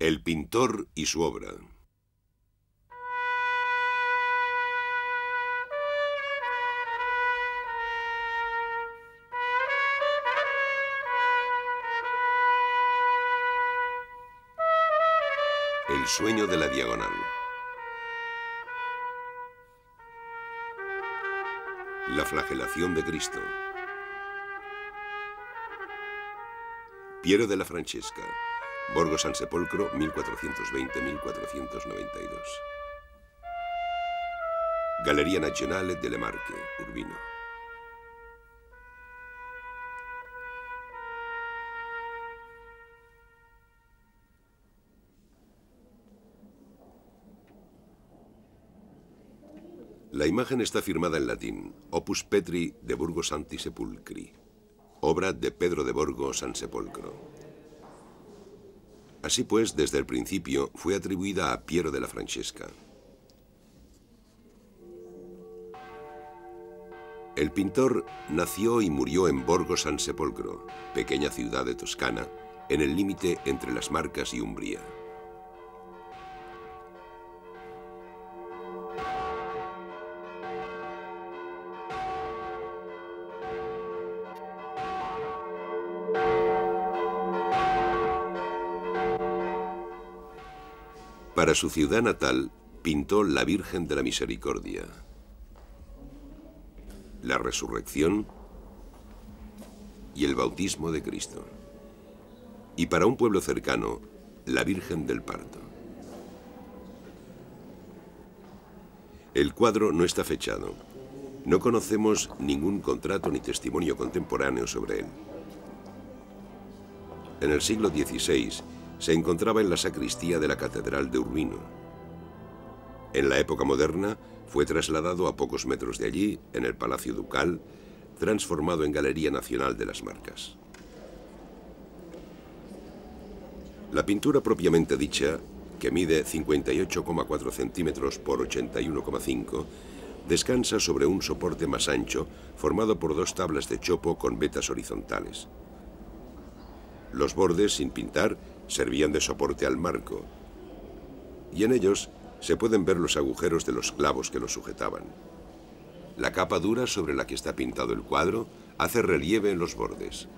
El pintor y su obra. El sueño de la diagonal. La flagelación de Cristo. Piero de la Francesca. Borgo San Sepolcro, 1420-1492. Galleria Nazionale delle Marche, Urbino. La imagen está firmada en latín, Opus Petri de Burgo Santi Sepulcri, obra de Pedro de Borgo San Sepulcro. Así pues, desde el principio fue atribuida a Piero de la Francesca. El pintor nació y murió en Borgo San Sepolcro, pequeña ciudad de Toscana, en el límite entre las Marcas y Umbría. Para su ciudad natal pintó la Virgen de la Misericordia, la resurrección y el bautismo de Cristo. Y para un pueblo cercano, la Virgen del Parto. El cuadro no está fechado. No conocemos ningún contrato ni testimonio contemporáneo sobre él. En el siglo XVI, se encontraba en la sacristía de la Catedral de Urbino. En la época moderna fue trasladado a pocos metros de allí, en el Palacio Ducal, transformado en Galería Nacional de las Marcas. La pintura propiamente dicha, que mide 58,4 centímetros por 81,5, descansa sobre un soporte más ancho formado por dos tablas de chopo con vetas horizontales. Los bordes, sin pintar, servían de soporte al marco, y en ellos se pueden ver los agujeros de los clavos que los sujetaban. La capa dura sobre la que está pintado el cuadro hace relieve en los bordes.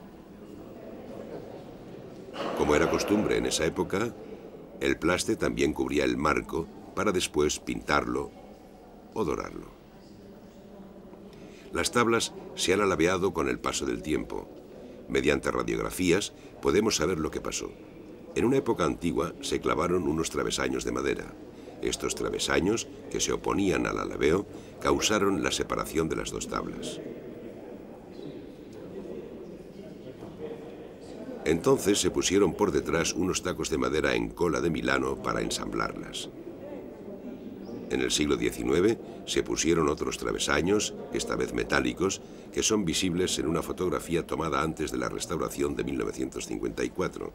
Como era costumbre en esa época, el plaste también cubría el marco para después pintarlo o dorarlo. Las tablas se han alabeado con el paso del tiempo. Mediante radiografías podemos saber lo que pasó. En una época antigua se clavaron unos travesaños de madera. Estos travesaños, que se oponían al alabeo, causaron la separación de las dos tablas. Entonces se pusieron por detrás unos tacos de madera en cola de Milano para ensamblarlas. En el siglo XIX se pusieron otros travesaños, esta vez metálicos, que son visibles en una fotografía tomada antes de la restauración de 1954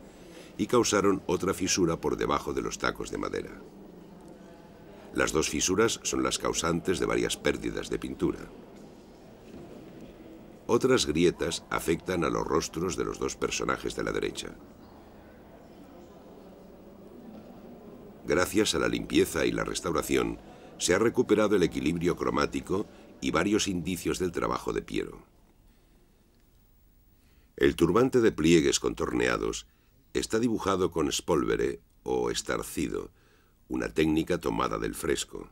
y causaron otra fisura por debajo de los tacos de madera. Las dos fisuras son las causantes de varias pérdidas de pintura. Otras grietas afectan a los rostros de los dos personajes de la derecha. Gracias a la limpieza y la restauración, se ha recuperado el equilibrio cromático y varios indicios del trabajo de Piero. El turbante de pliegues contorneados Está dibujado con espólvere o estarcido, una técnica tomada del fresco.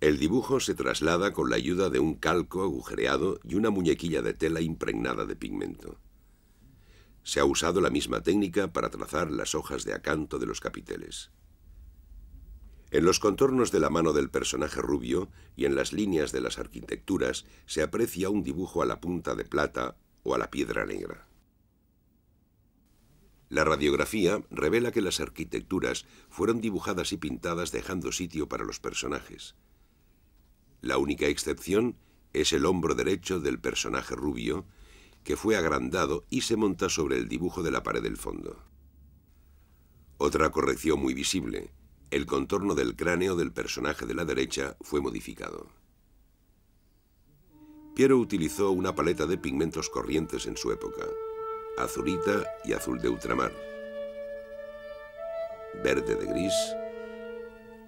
El dibujo se traslada con la ayuda de un calco agujereado y una muñequilla de tela impregnada de pigmento. Se ha usado la misma técnica para trazar las hojas de acanto de los capiteles. En los contornos de la mano del personaje rubio y en las líneas de las arquitecturas se aprecia un dibujo a la punta de plata o a la piedra negra. La radiografía revela que las arquitecturas fueron dibujadas y pintadas dejando sitio para los personajes. La única excepción es el hombro derecho del personaje rubio, que fue agrandado y se monta sobre el dibujo de la pared del fondo. Otra corrección muy visible, el contorno del cráneo del personaje de la derecha fue modificado. Piero utilizó una paleta de pigmentos corrientes en su época azulita y azul de ultramar, verde de gris,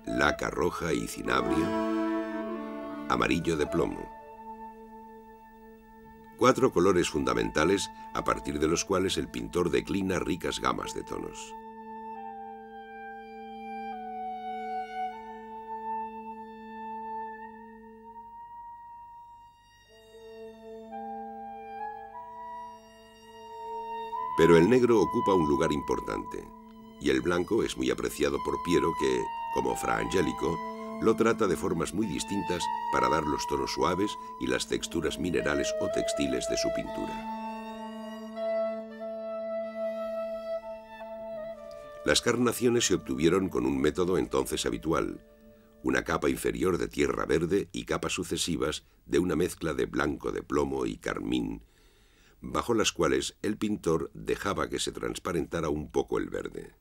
laca roja y cinabria, amarillo de plomo. Cuatro colores fundamentales a partir de los cuales el pintor declina ricas gamas de tonos. Pero el negro ocupa un lugar importante y el blanco es muy apreciado por Piero que, como Fra Angelico, lo trata de formas muy distintas para dar los tonos suaves y las texturas minerales o textiles de su pintura. Las carnaciones se obtuvieron con un método entonces habitual, una capa inferior de tierra verde y capas sucesivas de una mezcla de blanco de plomo y carmín, bajo las cuales el pintor dejaba que se transparentara un poco el verde.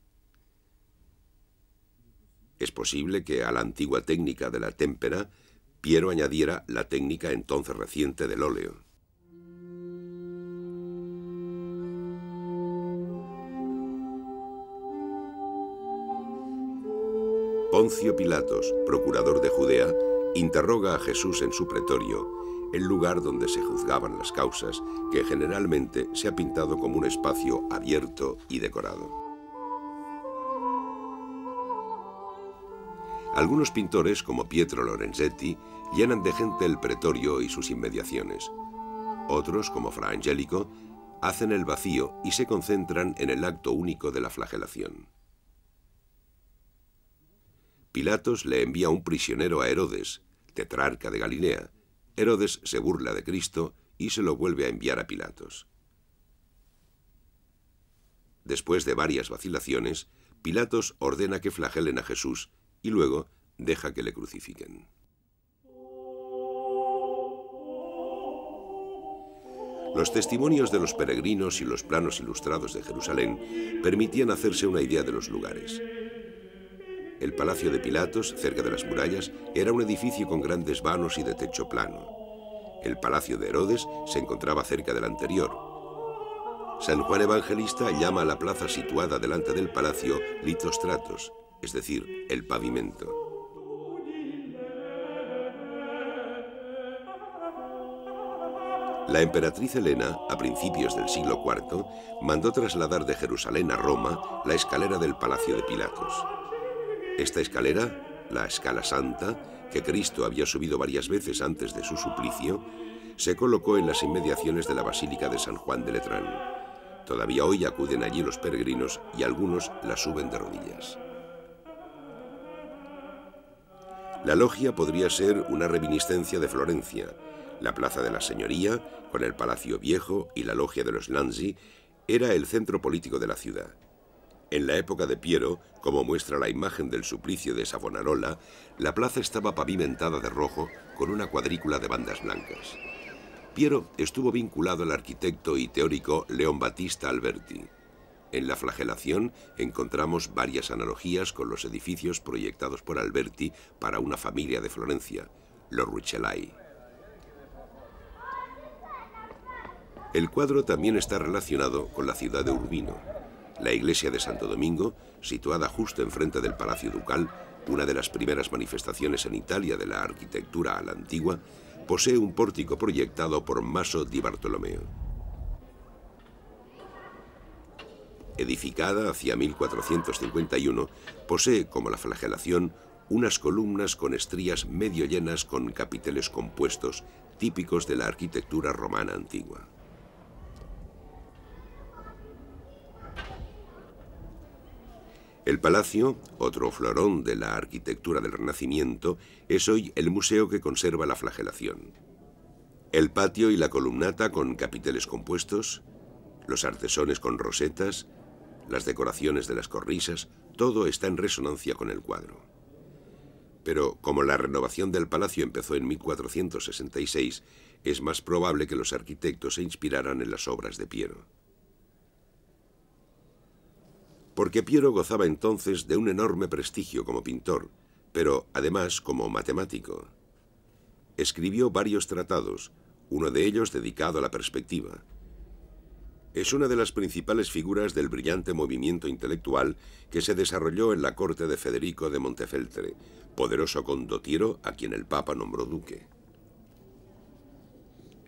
Es posible que a la antigua técnica de la témpera, Piero añadiera la técnica entonces reciente del óleo. Poncio Pilatos, procurador de Judea, interroga a Jesús en su pretorio el lugar donde se juzgaban las causas, que generalmente se ha pintado como un espacio abierto y decorado. Algunos pintores, como Pietro Lorenzetti, llenan de gente el pretorio y sus inmediaciones. Otros, como Fra Angelico, hacen el vacío y se concentran en el acto único de la flagelación. Pilatos le envía un prisionero a Herodes, tetrarca de Galilea, Herodes se burla de Cristo y se lo vuelve a enviar a Pilatos. Después de varias vacilaciones, Pilatos ordena que flagelen a Jesús y luego deja que le crucifiquen. Los testimonios de los peregrinos y los planos ilustrados de Jerusalén permitían hacerse una idea de los lugares. El palacio de Pilatos, cerca de las murallas, era un edificio con grandes vanos y de techo plano. El palacio de Herodes se encontraba cerca del anterior. San Juan Evangelista llama a la plaza situada delante del palacio Litostratos, es decir, el pavimento. La emperatriz Helena, a principios del siglo IV, mandó trasladar de Jerusalén a Roma la escalera del Palacio de Pilatos. Esta escalera, la escala santa, que Cristo había subido varias veces antes de su suplicio, se colocó en las inmediaciones de la Basílica de San Juan de Letrán. Todavía hoy acuden allí los peregrinos y algunos la suben de rodillas. La logia podría ser una reminiscencia de Florencia. La Plaza de la Señoría, con el Palacio Viejo y la Logia de los Lanzi, era el centro político de la ciudad. En la época de Piero, como muestra la imagen del suplicio de Savonarola, la plaza estaba pavimentada de rojo con una cuadrícula de bandas blancas. Piero estuvo vinculado al arquitecto y teórico León Battista Alberti. En la flagelación encontramos varias analogías con los edificios proyectados por Alberti para una familia de Florencia, los Rucellai. El cuadro también está relacionado con la ciudad de Urbino, la iglesia de Santo Domingo, situada justo enfrente del Palacio Ducal, una de las primeras manifestaciones en Italia de la arquitectura a la antigua, posee un pórtico proyectado por Maso di Bartolomeo. Edificada hacia 1451, posee, como la flagelación, unas columnas con estrías medio llenas con capiteles compuestos, típicos de la arquitectura romana antigua. El palacio, otro florón de la arquitectura del Renacimiento, es hoy el museo que conserva la flagelación. El patio y la columnata con capiteles compuestos, los artesones con rosetas, las decoraciones de las corrisas, todo está en resonancia con el cuadro. Pero como la renovación del palacio empezó en 1466, es más probable que los arquitectos se inspiraran en las obras de Piero porque Piero gozaba entonces de un enorme prestigio como pintor, pero además como matemático. Escribió varios tratados, uno de ellos dedicado a la perspectiva. Es una de las principales figuras del brillante movimiento intelectual que se desarrolló en la corte de Federico de Montefeltre, poderoso condotiero a quien el Papa nombró duque.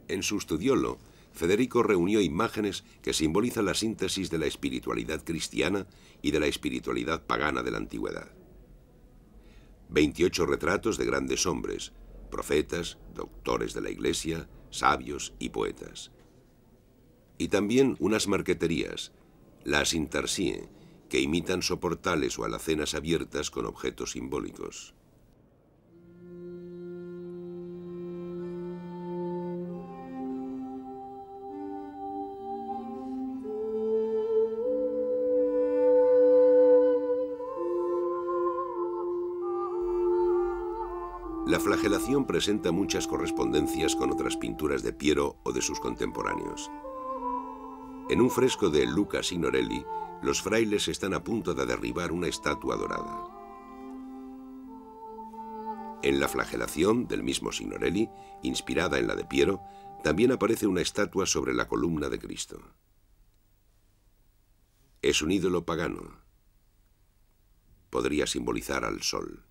En su studiolo, Federico reunió imágenes que simbolizan la síntesis de la espiritualidad cristiana y de la espiritualidad pagana de la antigüedad. 28 retratos de grandes hombres, profetas, doctores de la iglesia, sabios y poetas. Y también unas marqueterías, las intarsie, que imitan soportales o alacenas abiertas con objetos simbólicos. presenta muchas correspondencias con otras pinturas de Piero o de sus contemporáneos. En un fresco de Luca Signorelli, los frailes están a punto de derribar una estatua dorada. En la flagelación del mismo Signorelli, inspirada en la de Piero, también aparece una estatua sobre la columna de Cristo. Es un ídolo pagano. Podría simbolizar al sol.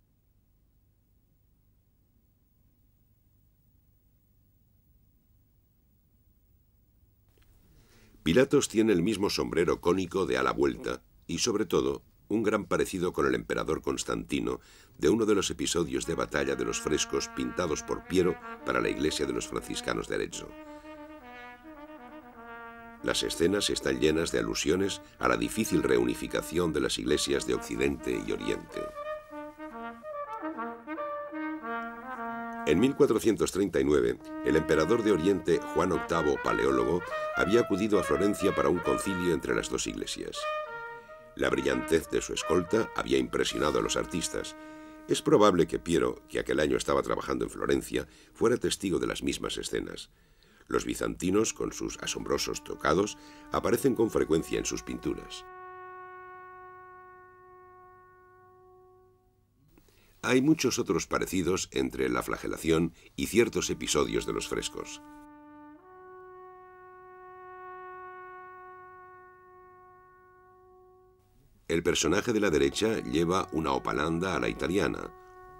Pilatos tiene el mismo sombrero cónico de a la vuelta y, sobre todo, un gran parecido con el emperador Constantino de uno de los episodios de batalla de los frescos pintados por Piero para la iglesia de los franciscanos de Arezzo. Las escenas están llenas de alusiones a la difícil reunificación de las iglesias de Occidente y Oriente. En 1439, el emperador de Oriente, Juan VIII Paleólogo, había acudido a Florencia para un concilio entre las dos iglesias. La brillantez de su escolta había impresionado a los artistas. Es probable que Piero, que aquel año estaba trabajando en Florencia, fuera testigo de las mismas escenas. Los bizantinos, con sus asombrosos tocados, aparecen con frecuencia en sus pinturas. Hay muchos otros parecidos entre la flagelación y ciertos episodios de los frescos. El personaje de la derecha lleva una opalanda a la italiana,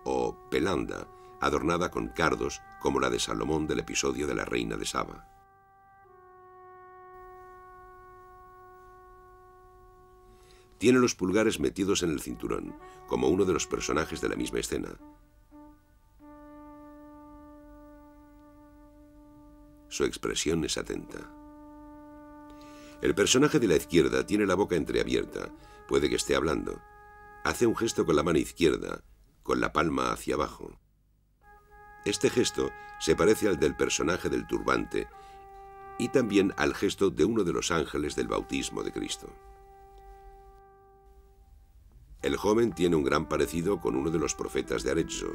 o pelanda, adornada con cardos como la de Salomón del episodio de la reina de Saba. Tiene los pulgares metidos en el cinturón, como uno de los personajes de la misma escena. Su expresión es atenta. El personaje de la izquierda tiene la boca entreabierta, puede que esté hablando. Hace un gesto con la mano izquierda, con la palma hacia abajo. Este gesto se parece al del personaje del turbante y también al gesto de uno de los ángeles del bautismo de Cristo. El joven tiene un gran parecido con uno de los profetas de Arezzo,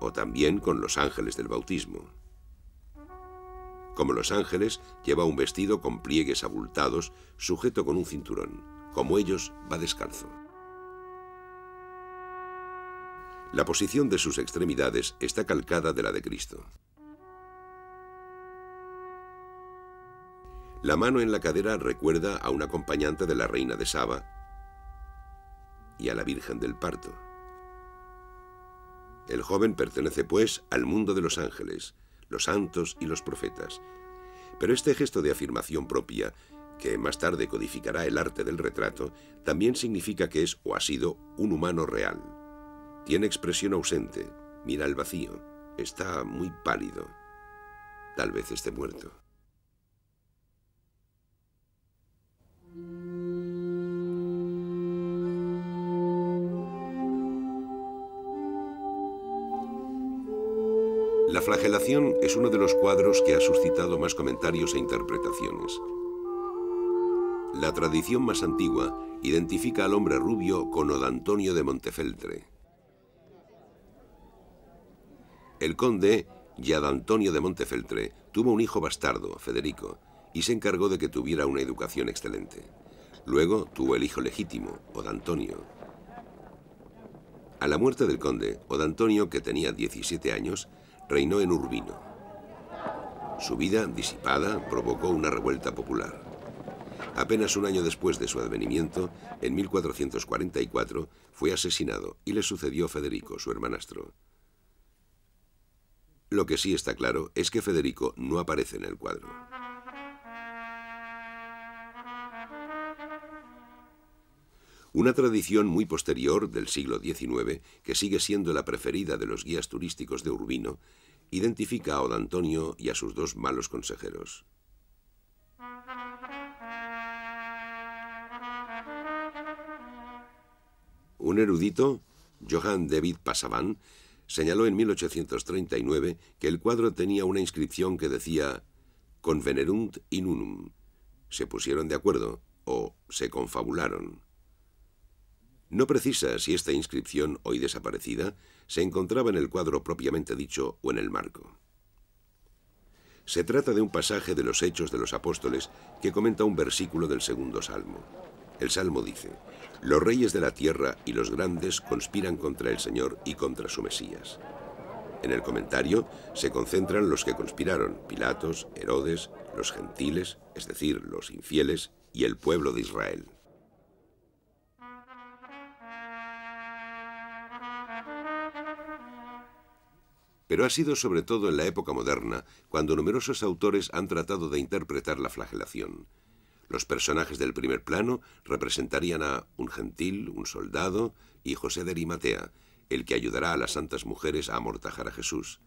o también con los ángeles del bautismo. Como los ángeles, lleva un vestido con pliegues abultados, sujeto con un cinturón. Como ellos, va descalzo. La posición de sus extremidades está calcada de la de Cristo. La mano en la cadera recuerda a una acompañante de la reina de Saba y a la Virgen del Parto. El joven pertenece, pues, al mundo de los ángeles, los santos y los profetas. Pero este gesto de afirmación propia, que más tarde codificará el arte del retrato, también significa que es o ha sido un humano real. Tiene expresión ausente, mira al vacío, está muy pálido. Tal vez esté muerto. La flagelación es uno de los cuadros que ha suscitado más comentarios e interpretaciones. La tradición más antigua identifica al hombre rubio con Odantonio de Montefeltre. El conde Yadantonio de Montefeltre tuvo un hijo bastardo, Federico, y se encargó de que tuviera una educación excelente. Luego tuvo el hijo legítimo, Odantonio. A la muerte del conde, Odantonio, que tenía 17 años, reinó en Urbino. Su vida, disipada, provocó una revuelta popular. Apenas un año después de su advenimiento, en 1444, fue asesinado y le sucedió Federico, su hermanastro. Lo que sí está claro es que Federico no aparece en el cuadro. una tradición muy posterior del siglo XIX, que sigue siendo la preferida de los guías turísticos de Urbino, identifica a Odantonio y a sus dos malos consejeros. Un erudito, Johann David Passavant, señaló en 1839 que el cuadro tenía una inscripción que decía Convenerunt in Se pusieron de acuerdo o se confabularon. No precisa si esta inscripción, hoy desaparecida, se encontraba en el cuadro propiamente dicho o en el marco. Se trata de un pasaje de los Hechos de los Apóstoles que comenta un versículo del segundo Salmo. El Salmo dice, Los reyes de la tierra y los grandes conspiran contra el Señor y contra su Mesías. En el comentario se concentran los que conspiraron, Pilatos, Herodes, los gentiles, es decir, los infieles, y el pueblo de Israel. pero ha sido sobre todo en la época moderna cuando numerosos autores han tratado de interpretar la flagelación. Los personajes del primer plano representarían a un gentil, un soldado y José de Arimatea, el que ayudará a las santas mujeres a amortajar a Jesús,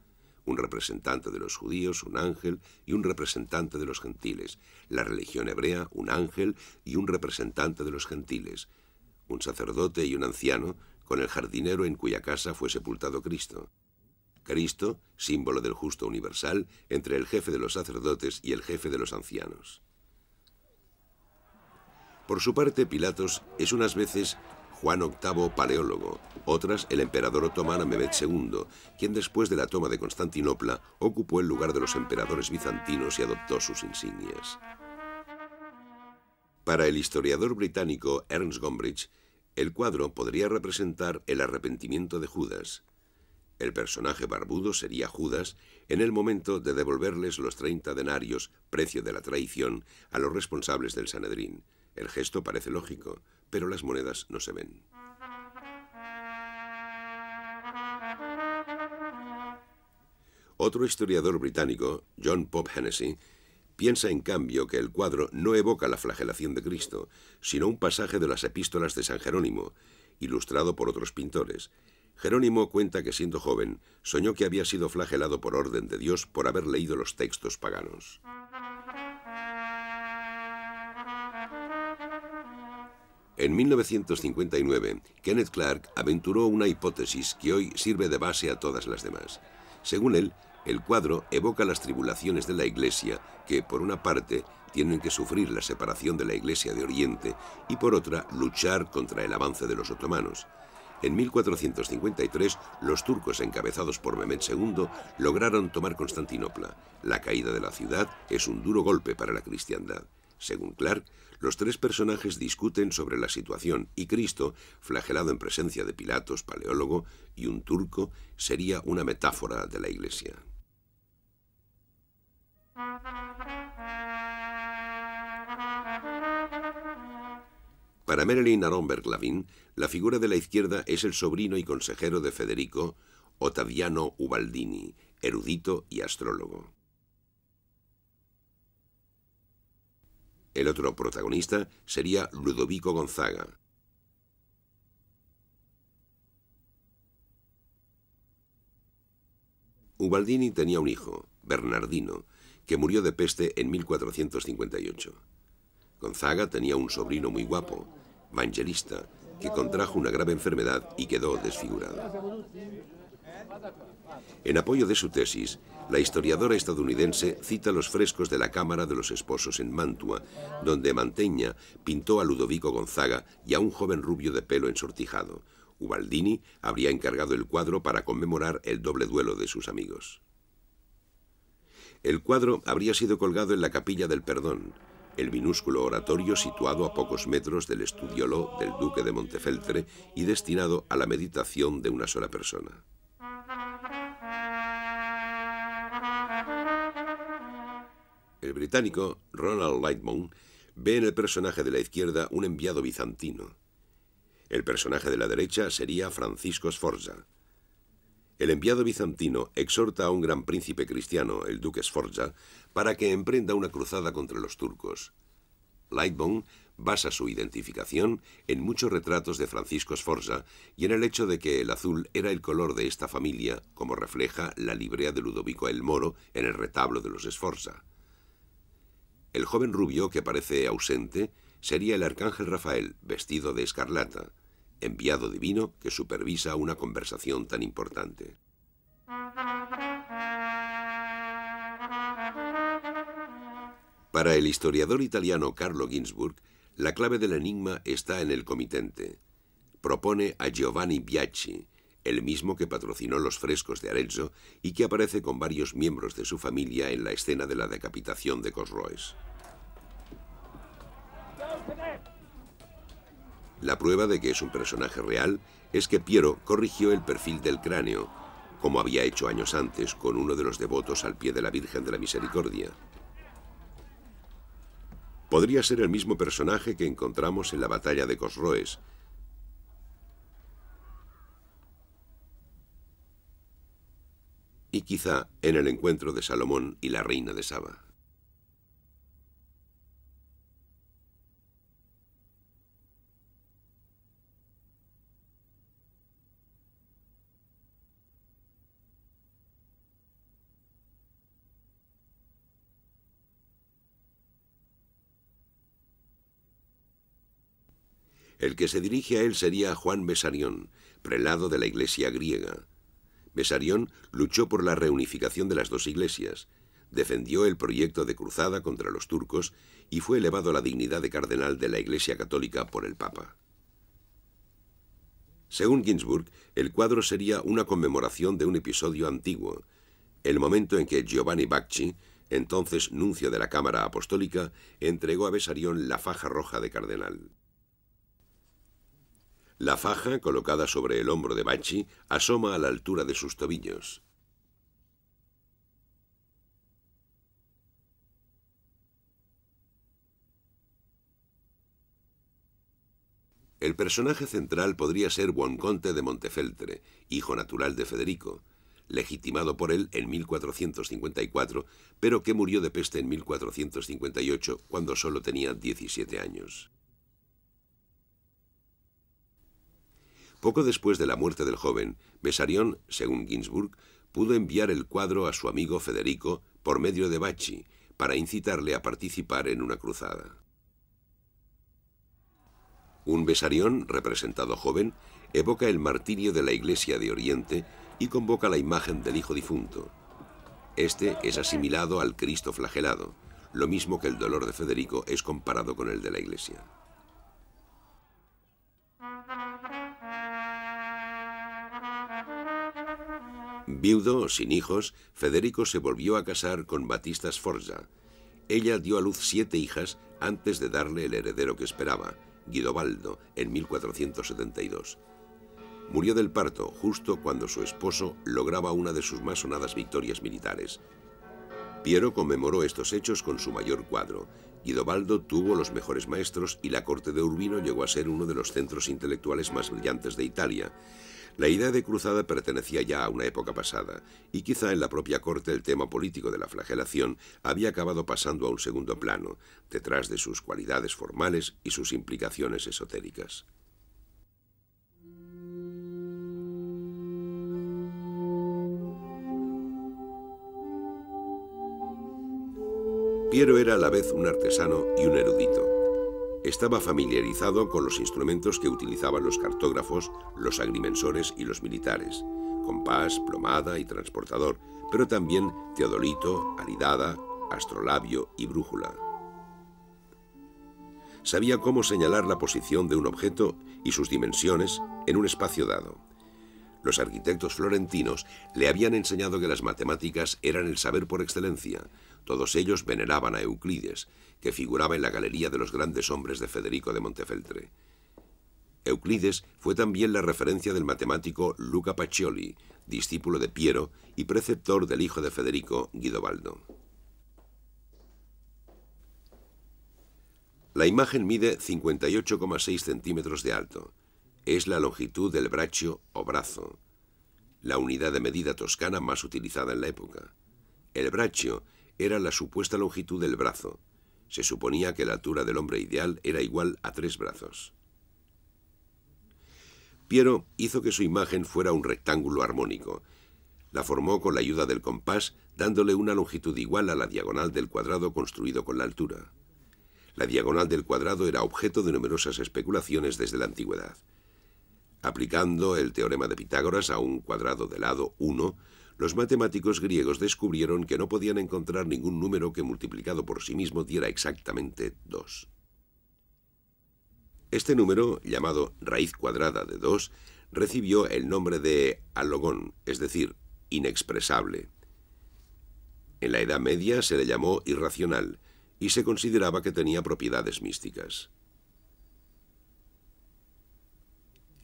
un representante de los judíos, un ángel, y un representante de los gentiles, la religión hebrea, un ángel y un representante de los gentiles, un sacerdote y un anciano, con el jardinero en cuya casa fue sepultado Cristo. Cristo, símbolo del justo universal, entre el jefe de los sacerdotes y el jefe de los ancianos. Por su parte, Pilatos es unas veces Juan VIII Paleólogo, otras el emperador otomano Mehmed II, quien después de la toma de Constantinopla ocupó el lugar de los emperadores bizantinos y adoptó sus insignias. Para el historiador británico Ernst Gombrich, el cuadro podría representar el arrepentimiento de Judas, el personaje barbudo sería Judas en el momento de devolverles los 30 denarios, precio de la traición, a los responsables del Sanedrín. El gesto parece lógico, pero las monedas no se ven. Otro historiador británico, John Pop Hennessy, piensa en cambio que el cuadro no evoca la flagelación de Cristo, sino un pasaje de las epístolas de San Jerónimo, ilustrado por otros pintores. Jerónimo cuenta que siendo joven soñó que había sido flagelado por orden de Dios por haber leído los textos paganos. En 1959, Kenneth Clark aventuró una hipótesis que hoy sirve de base a todas las demás. Según él, el cuadro evoca las tribulaciones de la Iglesia, que por una parte tienen que sufrir la separación de la Iglesia de Oriente y por otra luchar contra el avance de los otomanos. En 1453, los turcos encabezados por Mehmed II lograron tomar Constantinopla. La caída de la ciudad es un duro golpe para la cristiandad. Según Clark, los tres personajes discuten sobre la situación y Cristo, flagelado en presencia de Pilatos, paleólogo, y un turco, sería una metáfora de la Iglesia. Para Marilyn Aronberg lavin la figura de la izquierda es el sobrino y consejero de Federico, Ottaviano Ubaldini, erudito y astrólogo. El otro protagonista sería Ludovico Gonzaga. Ubaldini tenía un hijo, Bernardino, que murió de peste en 1458. Gonzaga tenía un sobrino muy guapo, Vangelista, que contrajo una grave enfermedad y quedó desfigurado. En apoyo de su tesis, la historiadora estadounidense cita los frescos de la Cámara de los Esposos en Mantua, donde Manteña pintó a Ludovico Gonzaga y a un joven rubio de pelo ensortijado. Ubaldini habría encargado el cuadro para conmemorar el doble duelo de sus amigos. El cuadro habría sido colgado en la Capilla del Perdón, el minúsculo oratorio situado a pocos metros del estudiolo del duque de Montefeltre y destinado a la meditación de una sola persona. El británico Ronald Lightmoon ve en el personaje de la izquierda un enviado bizantino. El personaje de la derecha sería Francisco Sforza. El enviado bizantino exhorta a un gran príncipe cristiano, el duque Sforza, para que emprenda una cruzada contra los turcos. Lightbone basa su identificación en muchos retratos de Francisco Sforza y en el hecho de que el azul era el color de esta familia, como refleja la librea de Ludovico el Moro en el retablo de los Sforza. El joven rubio, que parece ausente, sería el arcángel Rafael, vestido de escarlata, enviado divino que supervisa una conversación tan importante. Para el historiador italiano Carlo Ginzburg, la clave del enigma está en el comitente. Propone a Giovanni Biaci, el mismo que patrocinó los frescos de Arezzo y que aparece con varios miembros de su familia en la escena de la decapitación de Cosroes. La prueba de que es un personaje real es que Piero corrigió el perfil del cráneo, como había hecho años antes con uno de los devotos al pie de la Virgen de la Misericordia podría ser el mismo personaje que encontramos en la batalla de Cosroes, y quizá en el encuentro de Salomón y la reina de Saba. El que se dirige a él sería Juan Besarión, prelado de la iglesia griega. Besarión luchó por la reunificación de las dos iglesias, defendió el proyecto de cruzada contra los turcos y fue elevado a la dignidad de cardenal de la Iglesia Católica por el Papa. Según Ginsburg, el cuadro sería una conmemoración de un episodio antiguo, el momento en que Giovanni Bacci, entonces nuncio de la Cámara Apostólica, entregó a Besarión la faja roja de cardenal. La faja, colocada sobre el hombro de Bachi, asoma a la altura de sus tobillos. El personaje central podría ser Buonconte de Montefeltre, hijo natural de Federico, legitimado por él en 1454, pero que murió de peste en 1458 cuando solo tenía 17 años. Poco después de la muerte del joven, Besarión, según Ginsburg, pudo enviar el cuadro a su amigo Federico por medio de Bacci para incitarle a participar en una cruzada. Un Besarión, representado joven, evoca el martirio de la Iglesia de Oriente y convoca la imagen del Hijo difunto. Este es asimilado al Cristo flagelado, lo mismo que el dolor de Federico es comparado con el de la Iglesia. Viudo, sin hijos, Federico se volvió a casar con Batista Sforza. Ella dio a luz siete hijas antes de darle el heredero que esperaba, Guidobaldo, en 1472. Murió del parto justo cuando su esposo lograba una de sus más sonadas victorias militares. Piero conmemoró estos hechos con su mayor cuadro. Guidobaldo tuvo los mejores maestros y la corte de Urbino llegó a ser uno de los centros intelectuales más brillantes de Italia. La idea de cruzada pertenecía ya a una época pasada, y quizá en la propia corte el tema político de la flagelación había acabado pasando a un segundo plano, detrás de sus cualidades formales y sus implicaciones esotéricas. Piero era a la vez un artesano y un erudito estaba familiarizado con los instrumentos que utilizaban los cartógrafos, los agrimensores y los militares, compás, plomada y transportador, pero también teodolito, aridada, astrolabio y brújula. Sabía cómo señalar la posición de un objeto y sus dimensiones en un espacio dado. Los arquitectos florentinos le habían enseñado que las matemáticas eran el saber por excelencia, todos ellos veneraban a Euclides, que figuraba en la galería de los grandes hombres de Federico de Montefeltre. Euclides fue también la referencia del matemático Luca Pacioli, discípulo de Piero y preceptor del hijo de Federico, Guidobaldo. La imagen mide 58,6 centímetros de alto. Es la longitud del braccio o brazo, la unidad de medida toscana más utilizada en la época. El braccio era la supuesta longitud del brazo. Se suponía que la altura del hombre ideal era igual a tres brazos. Piero hizo que su imagen fuera un rectángulo armónico. La formó con la ayuda del compás, dándole una longitud igual a la diagonal del cuadrado construido con la altura. La diagonal del cuadrado era objeto de numerosas especulaciones desde la antigüedad. Aplicando el teorema de Pitágoras a un cuadrado de lado 1, los matemáticos griegos descubrieron que no podían encontrar ningún número que multiplicado por sí mismo diera exactamente 2. Este número, llamado raíz cuadrada de 2, recibió el nombre de alogón, es decir, inexpresable. En la Edad Media se le llamó irracional y se consideraba que tenía propiedades místicas.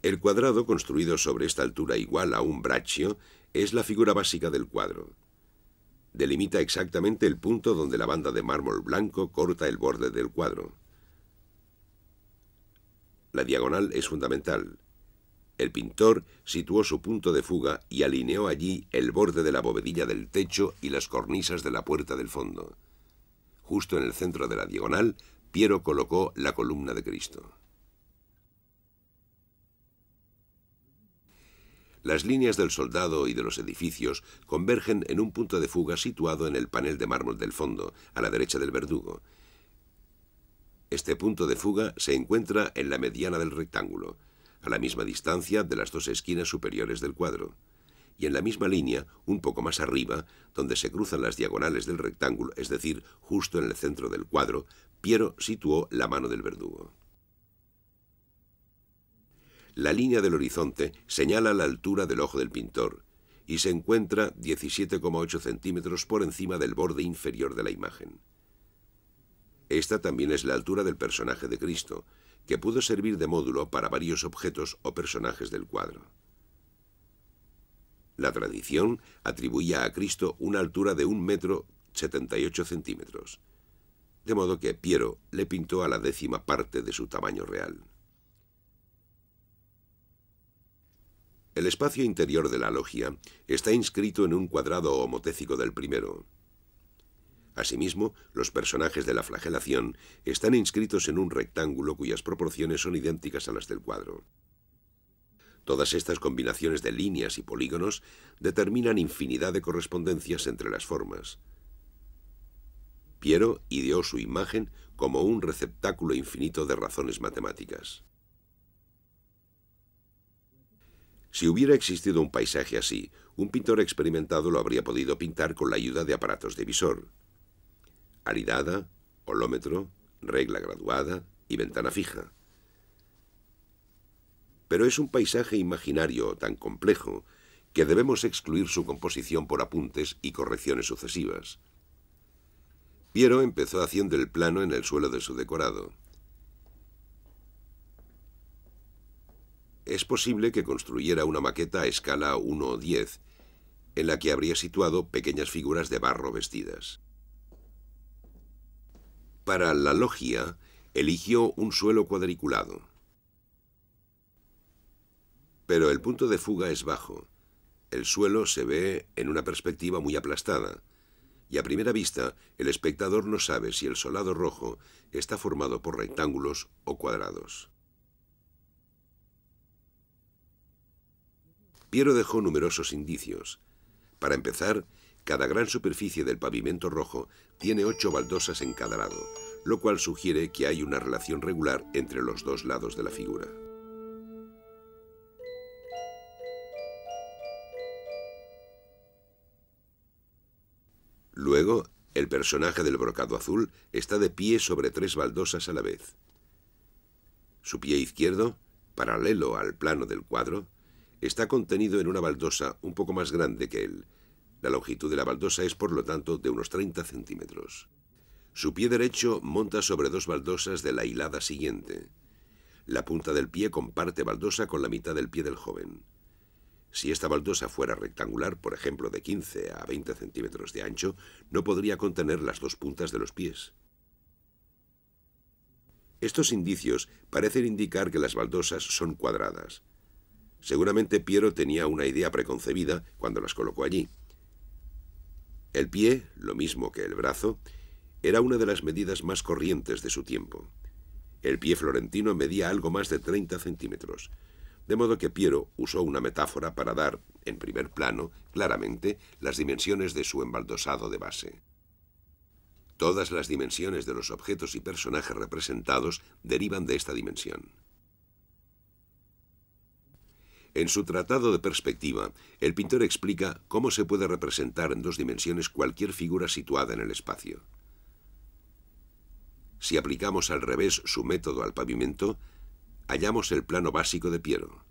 El cuadrado construido sobre esta altura igual a un braccio es la figura básica del cuadro. Delimita exactamente el punto donde la banda de mármol blanco corta el borde del cuadro. La diagonal es fundamental. El pintor situó su punto de fuga y alineó allí el borde de la bovedilla del techo y las cornisas de la puerta del fondo. Justo en el centro de la diagonal, Piero colocó la columna de Cristo. Las líneas del soldado y de los edificios convergen en un punto de fuga situado en el panel de mármol del fondo, a la derecha del verdugo. Este punto de fuga se encuentra en la mediana del rectángulo, a la misma distancia de las dos esquinas superiores del cuadro, y en la misma línea, un poco más arriba, donde se cruzan las diagonales del rectángulo, es decir, justo en el centro del cuadro, Piero situó la mano del verdugo. La línea del horizonte señala la altura del ojo del pintor y se encuentra 17,8 centímetros por encima del borde inferior de la imagen. Esta también es la altura del personaje de Cristo, que pudo servir de módulo para varios objetos o personajes del cuadro. La tradición atribuía a Cristo una altura de un metro 78 centímetros, de modo que Piero le pintó a la décima parte de su tamaño real. El espacio interior de la logia está inscrito en un cuadrado homotécico del primero. Asimismo, los personajes de la flagelación están inscritos en un rectángulo cuyas proporciones son idénticas a las del cuadro. Todas estas combinaciones de líneas y polígonos determinan infinidad de correspondencias entre las formas. Piero ideó su imagen como un receptáculo infinito de razones matemáticas. Si hubiera existido un paisaje así, un pintor experimentado lo habría podido pintar con la ayuda de aparatos de visor. Alidada, holómetro, regla graduada y ventana fija. Pero es un paisaje imaginario tan complejo que debemos excluir su composición por apuntes y correcciones sucesivas. Piero empezó haciendo el plano en el suelo de su decorado. es posible que construyera una maqueta a escala 1 o 10, en la que habría situado pequeñas figuras de barro vestidas. Para la logia, eligió un suelo cuadriculado. Pero el punto de fuga es bajo. El suelo se ve en una perspectiva muy aplastada, y a primera vista el espectador no sabe si el solado rojo está formado por rectángulos o cuadrados. Piero dejó numerosos indicios. Para empezar, cada gran superficie del pavimento rojo tiene ocho baldosas en cada lado, lo cual sugiere que hay una relación regular entre los dos lados de la figura. Luego, el personaje del brocado azul está de pie sobre tres baldosas a la vez. Su pie izquierdo, paralelo al plano del cuadro, está contenido en una baldosa un poco más grande que él. La longitud de la baldosa es, por lo tanto, de unos 30 centímetros. Su pie derecho monta sobre dos baldosas de la hilada siguiente. La punta del pie comparte baldosa con la mitad del pie del joven. Si esta baldosa fuera rectangular, por ejemplo de 15 a 20 centímetros de ancho, no podría contener las dos puntas de los pies. Estos indicios parecen indicar que las baldosas son cuadradas. Seguramente Piero tenía una idea preconcebida cuando las colocó allí. El pie, lo mismo que el brazo, era una de las medidas más corrientes de su tiempo. El pie florentino medía algo más de 30 centímetros, de modo que Piero usó una metáfora para dar, en primer plano, claramente, las dimensiones de su embaldosado de base. Todas las dimensiones de los objetos y personajes representados derivan de esta dimensión. En su tratado de perspectiva, el pintor explica cómo se puede representar en dos dimensiones cualquier figura situada en el espacio. Si aplicamos al revés su método al pavimento, hallamos el plano básico de Piero.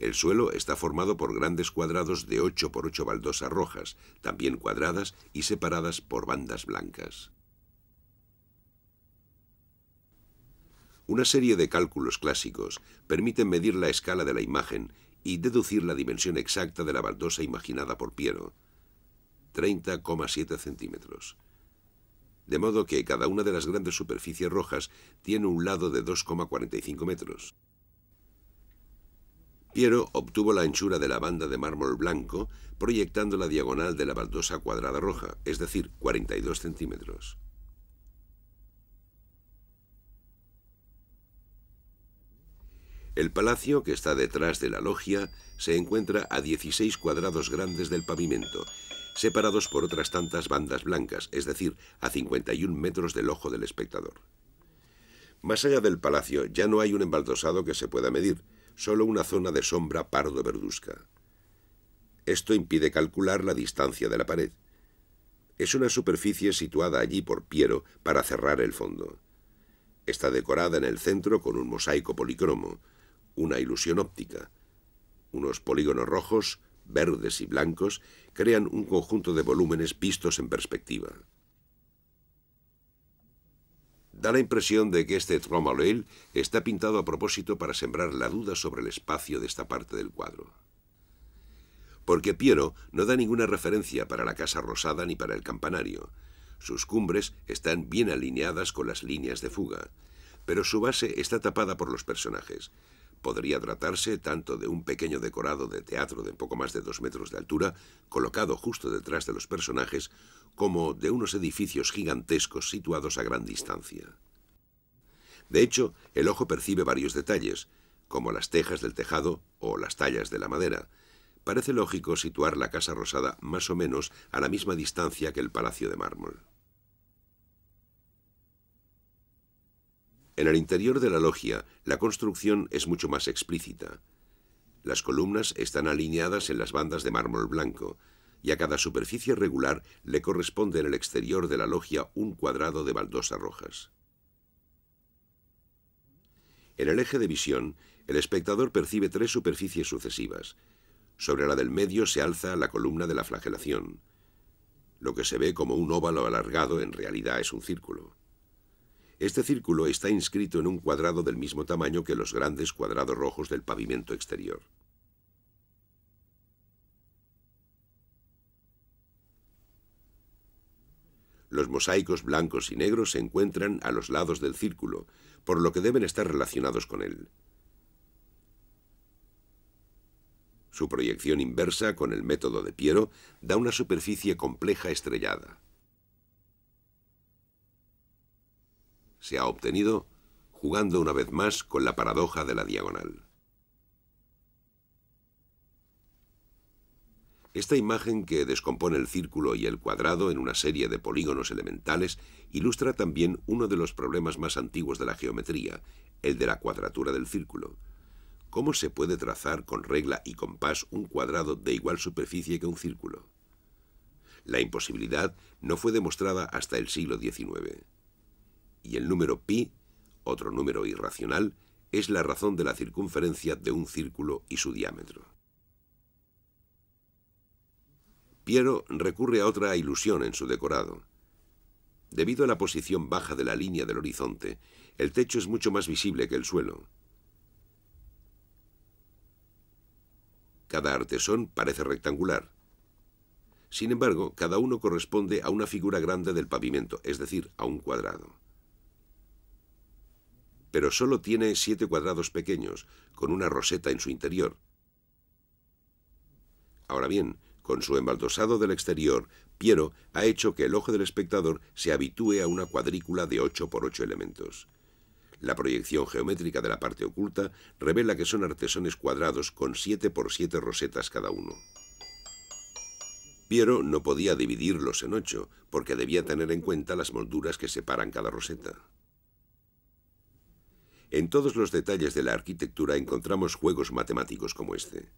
El suelo está formado por grandes cuadrados de 8 por 8 baldosas rojas, también cuadradas y separadas por bandas blancas. Una serie de cálculos clásicos permiten medir la escala de la imagen y deducir la dimensión exacta de la baldosa imaginada por Piero, 30,7 centímetros. De modo que cada una de las grandes superficies rojas tiene un lado de 2,45 metros. Piero obtuvo la anchura de la banda de mármol blanco proyectando la diagonal de la baldosa cuadrada roja, es decir, 42 centímetros. El palacio, que está detrás de la logia, se encuentra a 16 cuadrados grandes del pavimento, separados por otras tantas bandas blancas, es decir, a 51 metros del ojo del espectador. Más allá del palacio ya no hay un embaldosado que se pueda medir, solo una zona de sombra pardo verduzca. Esto impide calcular la distancia de la pared. Es una superficie situada allí por Piero para cerrar el fondo. Está decorada en el centro con un mosaico policromo, una ilusión óptica. Unos polígonos rojos, verdes y blancos crean un conjunto de volúmenes vistos en perspectiva. Da la impresión de que este trompe está pintado a propósito para sembrar la duda sobre el espacio de esta parte del cuadro. Porque Piero no da ninguna referencia para la Casa Rosada ni para el campanario. Sus cumbres están bien alineadas con las líneas de fuga, pero su base está tapada por los personajes podría tratarse tanto de un pequeño decorado de teatro de poco más de dos metros de altura, colocado justo detrás de los personajes, como de unos edificios gigantescos situados a gran distancia. De hecho, el ojo percibe varios detalles, como las tejas del tejado o las tallas de la madera. Parece lógico situar la Casa Rosada más o menos a la misma distancia que el Palacio de Mármol. En el interior de la logia, la construcción es mucho más explícita. Las columnas están alineadas en las bandas de mármol blanco, y a cada superficie regular le corresponde en el exterior de la logia un cuadrado de baldosas rojas. En el eje de visión, el espectador percibe tres superficies sucesivas. Sobre la del medio se alza la columna de la flagelación. Lo que se ve como un óvalo alargado en realidad es un círculo. Este círculo está inscrito en un cuadrado del mismo tamaño que los grandes cuadrados rojos del pavimento exterior. Los mosaicos blancos y negros se encuentran a los lados del círculo, por lo que deben estar relacionados con él. Su proyección inversa con el método de Piero da una superficie compleja estrellada. se ha obtenido jugando una vez más con la paradoja de la diagonal. Esta imagen que descompone el círculo y el cuadrado en una serie de polígonos elementales ilustra también uno de los problemas más antiguos de la geometría, el de la cuadratura del círculo. ¿Cómo se puede trazar con regla y compás un cuadrado de igual superficie que un círculo? La imposibilidad no fue demostrada hasta el siglo XIX y el número pi, otro número irracional, es la razón de la circunferencia de un círculo y su diámetro. Piero recurre a otra ilusión en su decorado. Debido a la posición baja de la línea del horizonte, el techo es mucho más visible que el suelo. Cada artesón parece rectangular. Sin embargo, cada uno corresponde a una figura grande del pavimento, es decir, a un cuadrado pero solo tiene siete cuadrados pequeños, con una roseta en su interior. Ahora bien, con su embaldosado del exterior, Piero ha hecho que el ojo del espectador se habitúe a una cuadrícula de 8 por ocho elementos. La proyección geométrica de la parte oculta revela que son artesones cuadrados con 7 por 7 rosetas cada uno. Piero no podía dividirlos en ocho, porque debía tener en cuenta las molduras que separan cada roseta. En todos los detalles de la arquitectura encontramos juegos matemáticos como este.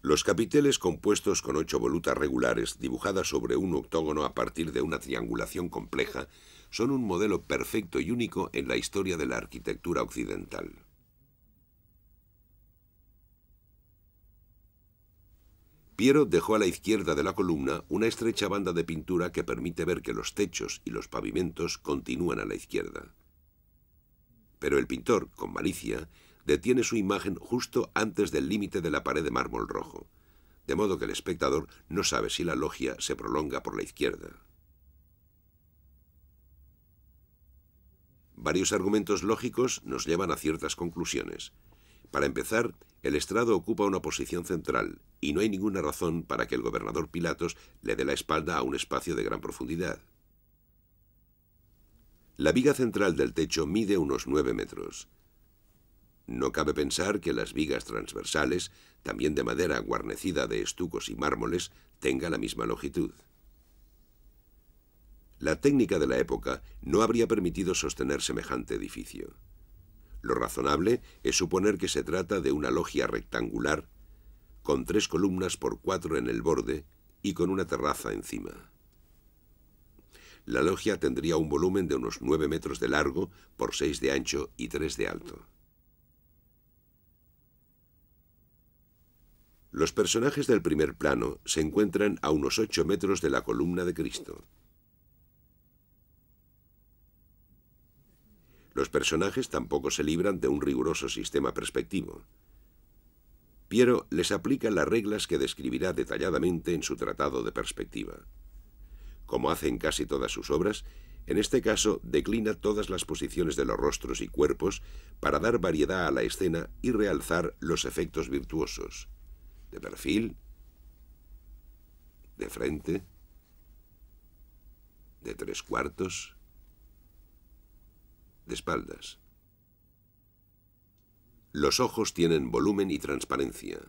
Los capiteles compuestos con ocho volutas regulares dibujadas sobre un octógono a partir de una triangulación compleja son un modelo perfecto y único en la historia de la arquitectura occidental. Piero dejó a la izquierda de la columna una estrecha banda de pintura que permite ver que los techos y los pavimentos continúan a la izquierda. Pero el pintor, con malicia, detiene su imagen justo antes del límite de la pared de mármol rojo, de modo que el espectador no sabe si la logia se prolonga por la izquierda. Varios argumentos lógicos nos llevan a ciertas conclusiones. Para empezar, el estrado ocupa una posición central y no hay ninguna razón para que el gobernador Pilatos le dé la espalda a un espacio de gran profundidad. La viga central del techo mide unos 9 metros. No cabe pensar que las vigas transversales, también de madera guarnecida de estucos y mármoles, tenga la misma longitud. La técnica de la época no habría permitido sostener semejante edificio. Lo razonable es suponer que se trata de una logia rectangular, con tres columnas por cuatro en el borde y con una terraza encima. La logia tendría un volumen de unos 9 metros de largo por seis de ancho y tres de alto. Los personajes del primer plano se encuentran a unos 8 metros de la columna de Cristo. Los personajes tampoco se libran de un riguroso sistema perspectivo. Piero les aplica las reglas que describirá detalladamente en su tratado de perspectiva. Como hace en casi todas sus obras, en este caso declina todas las posiciones de los rostros y cuerpos para dar variedad a la escena y realzar los efectos virtuosos. De perfil, de frente, de tres cuartos, de espaldas. Los ojos tienen volumen y transparencia.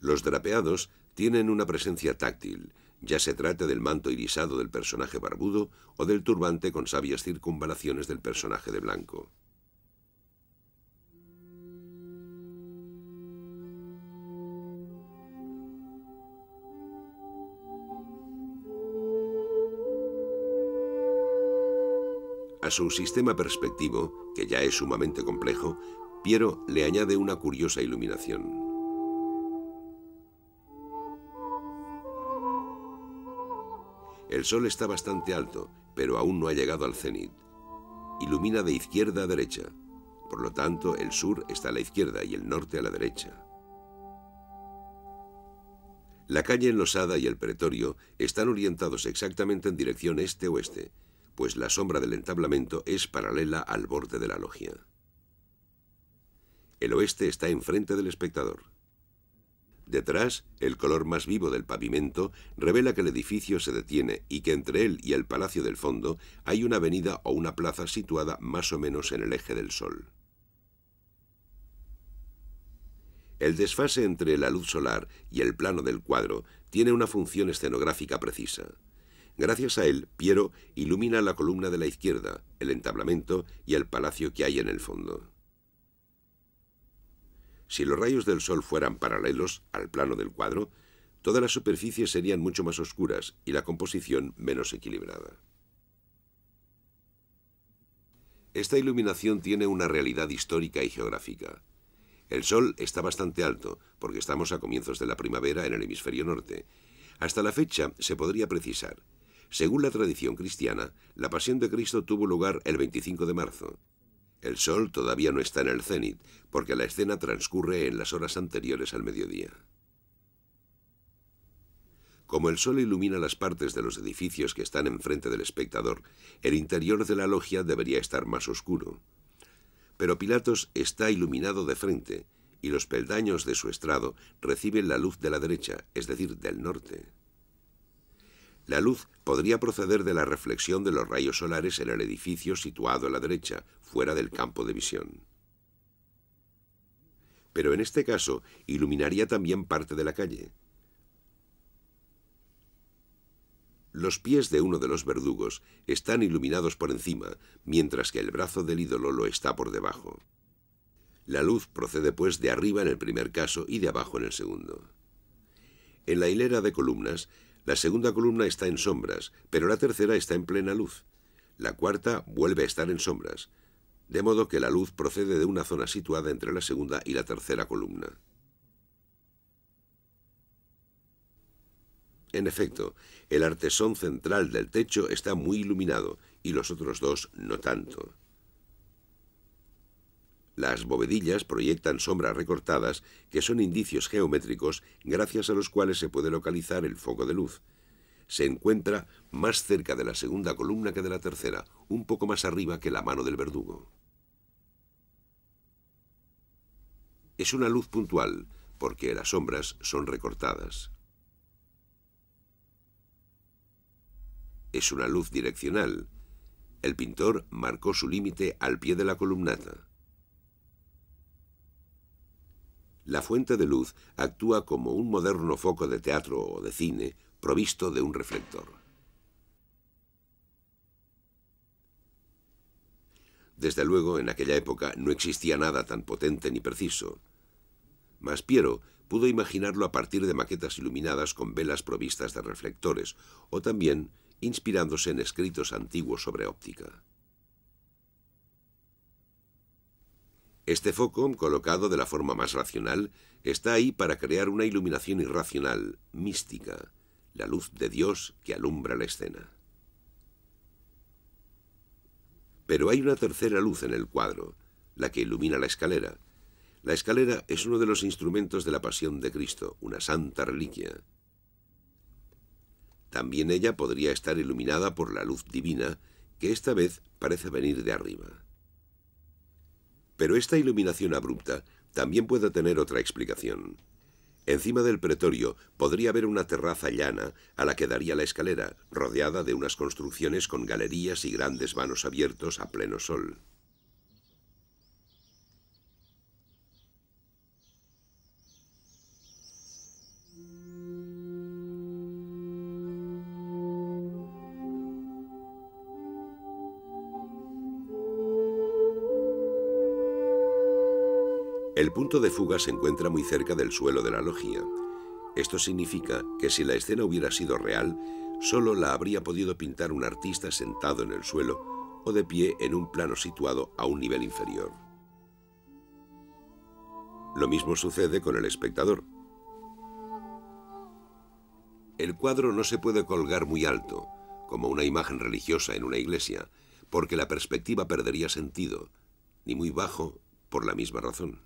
Los drapeados tienen una presencia táctil, ya se trata del manto irisado del personaje barbudo o del turbante con sabias circunvalaciones del personaje de blanco. A su sistema perspectivo, que ya es sumamente complejo, Piero le añade una curiosa iluminación. El sol está bastante alto, pero aún no ha llegado al cenit. Ilumina de izquierda a derecha. Por lo tanto, el sur está a la izquierda y el norte a la derecha. La calle enlosada y el pretorio están orientados exactamente en dirección este-oeste, pues la sombra del entablamento es paralela al borde de la logia. El oeste está enfrente del espectador. Detrás, el color más vivo del pavimento revela que el edificio se detiene y que entre él y el palacio del fondo hay una avenida o una plaza situada más o menos en el eje del sol. El desfase entre la luz solar y el plano del cuadro tiene una función escenográfica precisa. Gracias a él, Piero ilumina la columna de la izquierda, el entablamento y el palacio que hay en el fondo. Si los rayos del sol fueran paralelos al plano del cuadro, todas las superficies serían mucho más oscuras y la composición menos equilibrada. Esta iluminación tiene una realidad histórica y geográfica. El sol está bastante alto, porque estamos a comienzos de la primavera en el hemisferio norte. Hasta la fecha se podría precisar según la tradición cristiana, la pasión de Cristo tuvo lugar el 25 de marzo. El sol todavía no está en el cenit, porque la escena transcurre en las horas anteriores al mediodía. Como el sol ilumina las partes de los edificios que están enfrente del espectador, el interior de la logia debería estar más oscuro. Pero Pilatos está iluminado de frente, y los peldaños de su estrado reciben la luz de la derecha, es decir, del norte. La luz podría proceder de la reflexión de los rayos solares en el edificio situado a la derecha, fuera del campo de visión. Pero en este caso, iluminaría también parte de la calle. Los pies de uno de los verdugos están iluminados por encima, mientras que el brazo del ídolo lo está por debajo. La luz procede pues de arriba en el primer caso y de abajo en el segundo. En la hilera de columnas la segunda columna está en sombras, pero la tercera está en plena luz. La cuarta vuelve a estar en sombras, de modo que la luz procede de una zona situada entre la segunda y la tercera columna. En efecto, el artesón central del techo está muy iluminado y los otros dos no tanto. Las bovedillas proyectan sombras recortadas que son indicios geométricos gracias a los cuales se puede localizar el foco de luz. Se encuentra más cerca de la segunda columna que de la tercera, un poco más arriba que la mano del verdugo. Es una luz puntual, porque las sombras son recortadas. Es una luz direccional. El pintor marcó su límite al pie de la columnata. La fuente de luz actúa como un moderno foco de teatro o de cine provisto de un reflector. Desde luego, en aquella época no existía nada tan potente ni preciso. Mas Piero pudo imaginarlo a partir de maquetas iluminadas con velas provistas de reflectores, o también inspirándose en escritos antiguos sobre óptica. Este foco, colocado de la forma más racional, está ahí para crear una iluminación irracional, mística, la luz de Dios que alumbra la escena. Pero hay una tercera luz en el cuadro, la que ilumina la escalera. La escalera es uno de los instrumentos de la pasión de Cristo, una santa reliquia. También ella podría estar iluminada por la luz divina, que esta vez parece venir de arriba. Pero esta iluminación abrupta también puede tener otra explicación. Encima del pretorio podría haber una terraza llana a la que daría la escalera, rodeada de unas construcciones con galerías y grandes vanos abiertos a pleno sol. punto de fuga se encuentra muy cerca del suelo de la logía. Esto significa que si la escena hubiera sido real, solo la habría podido pintar un artista sentado en el suelo o de pie en un plano situado a un nivel inferior. Lo mismo sucede con el espectador. El cuadro no se puede colgar muy alto, como una imagen religiosa en una iglesia, porque la perspectiva perdería sentido, ni muy bajo por la misma razón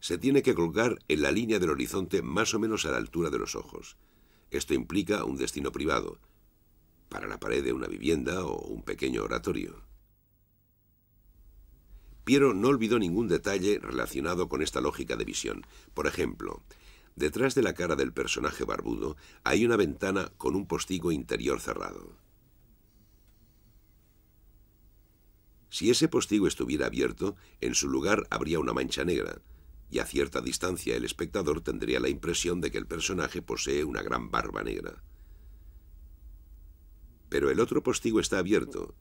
se tiene que colgar en la línea del horizonte más o menos a la altura de los ojos. Esto implica un destino privado, para la pared de una vivienda o un pequeño oratorio. Piero no olvidó ningún detalle relacionado con esta lógica de visión. Por ejemplo, detrás de la cara del personaje barbudo hay una ventana con un postigo interior cerrado. Si ese postigo estuviera abierto, en su lugar habría una mancha negra, y a cierta distancia el espectador tendría la impresión de que el personaje posee una gran barba negra. Pero el otro postigo está abierto,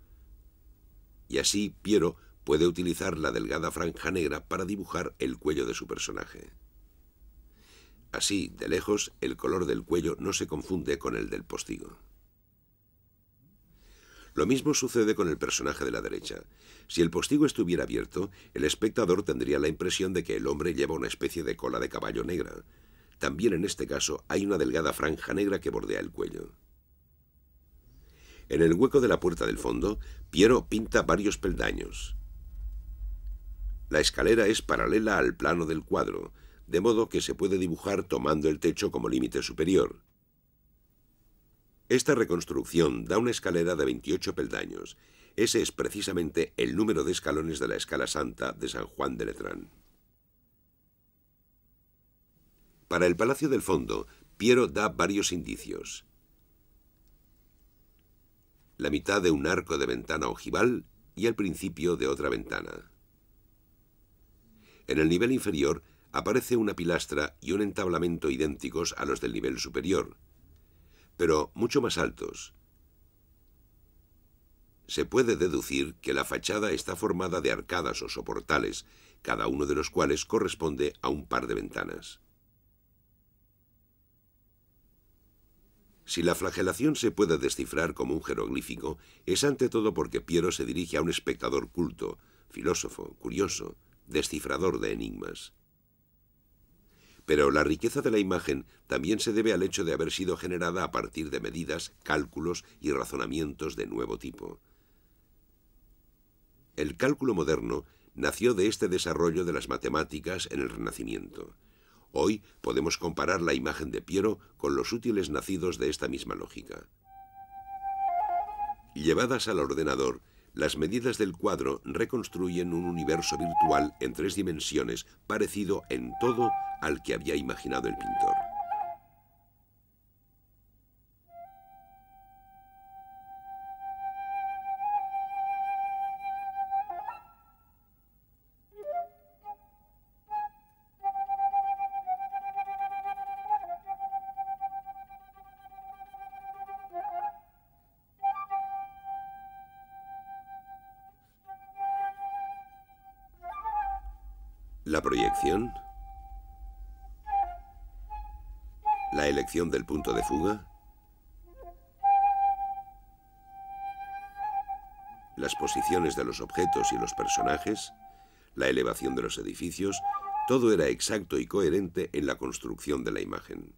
y así Piero puede utilizar la delgada franja negra para dibujar el cuello de su personaje. Así, de lejos, el color del cuello no se confunde con el del postigo. Lo mismo sucede con el personaje de la derecha. Si el postigo estuviera abierto, el espectador tendría la impresión de que el hombre lleva una especie de cola de caballo negra. También en este caso hay una delgada franja negra que bordea el cuello. En el hueco de la puerta del fondo, Piero pinta varios peldaños. La escalera es paralela al plano del cuadro, de modo que se puede dibujar tomando el techo como límite superior. Esta reconstrucción da una escalera de 28 peldaños. Ese es precisamente el número de escalones de la escala santa de San Juan de Letrán. Para el Palacio del Fondo, Piero da varios indicios. La mitad de un arco de ventana ojival y el principio de otra ventana. En el nivel inferior aparece una pilastra y un entablamento idénticos a los del nivel superior, pero mucho más altos. Se puede deducir que la fachada está formada de arcadas o soportales, cada uno de los cuales corresponde a un par de ventanas. Si la flagelación se puede descifrar como un jeroglífico, es ante todo porque Piero se dirige a un espectador culto, filósofo, curioso, descifrador de enigmas. Pero la riqueza de la imagen también se debe al hecho de haber sido generada a partir de medidas, cálculos y razonamientos de nuevo tipo. El cálculo moderno nació de este desarrollo de las matemáticas en el Renacimiento. Hoy podemos comparar la imagen de Piero con los útiles nacidos de esta misma lógica. Llevadas al ordenador, las medidas del cuadro reconstruyen un universo virtual en tres dimensiones parecido en todo al que había imaginado el pintor. La proyección. La elección del punto de fuga. Las posiciones de los objetos y los personajes. La elevación de los edificios. Todo era exacto y coherente en la construcción de la imagen.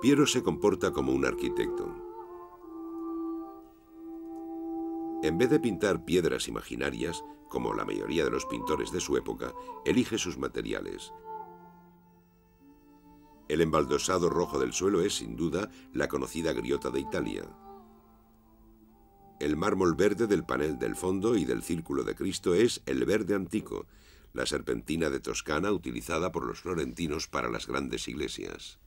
Piero se comporta como un arquitecto. En vez de pintar piedras imaginarias, como la mayoría de los pintores de su época, elige sus materiales. El embaldosado rojo del suelo es, sin duda, la conocida griota de Italia. El mármol verde del panel del fondo y del círculo de Cristo es el verde antico, la serpentina de Toscana utilizada por los florentinos para las grandes iglesias.